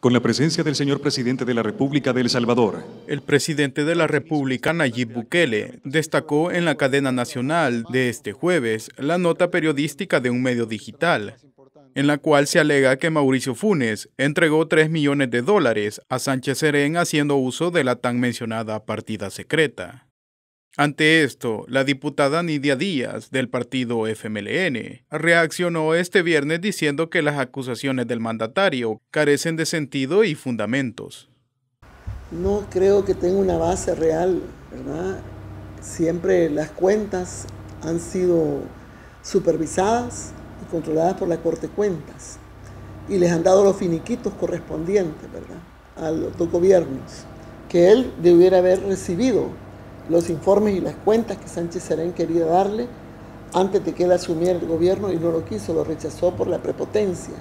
con la presencia del señor presidente de la República de El Salvador. El presidente de la República, Nayib Bukele, destacó en la cadena nacional de este jueves la nota periodística de un medio digital, en la cual se alega que Mauricio Funes entregó 3 millones de dólares a Sánchez Serén haciendo uso de la tan mencionada partida secreta. Ante esto, la diputada Nidia Díaz, del partido FMLN, reaccionó este viernes diciendo que las acusaciones del mandatario carecen de sentido y fundamentos. No creo que tenga una base real, ¿verdad? Siempre las cuentas han sido supervisadas y controladas por la Corte de Cuentas y les han dado los finiquitos correspondientes, ¿verdad? A los dos gobiernos que él debiera haber recibido los informes y las cuentas que Sánchez Serén quería darle antes de que él asumiera el gobierno y no lo quiso, lo rechazó por la prepotencia.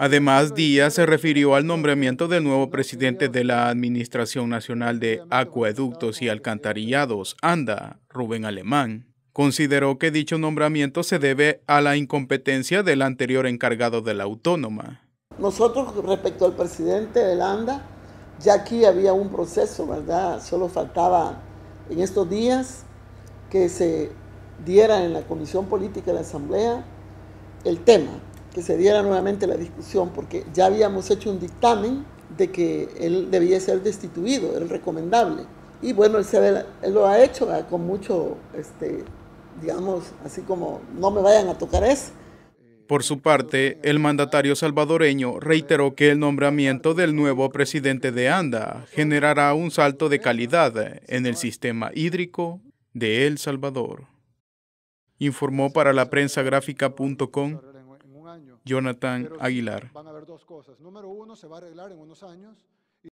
Además, Díaz se refirió al nombramiento del nuevo presidente de la Administración Nacional de Acueductos y Alcantarillados, ANDA, Rubén Alemán. Consideró que dicho nombramiento se debe a la incompetencia del anterior encargado de la autónoma. Nosotros, respecto al presidente del ANDA, ya aquí había un proceso, ¿verdad? Solo faltaba en estos días que se diera en la Comisión Política de la Asamblea el tema, que se diera nuevamente la discusión, porque ya habíamos hecho un dictamen de que él debía ser destituido, era recomendable. Y bueno, él, lo ha hecho ah, con mucho, este, digamos, así como no me vayan a tocar eso. Por su parte, el mandatario salvadoreño reiteró que el nombramiento del nuevo presidente de ANDA generará un salto de calidad en el sistema hídrico de El Salvador. Informó para la prensa Jonathan Aguilar.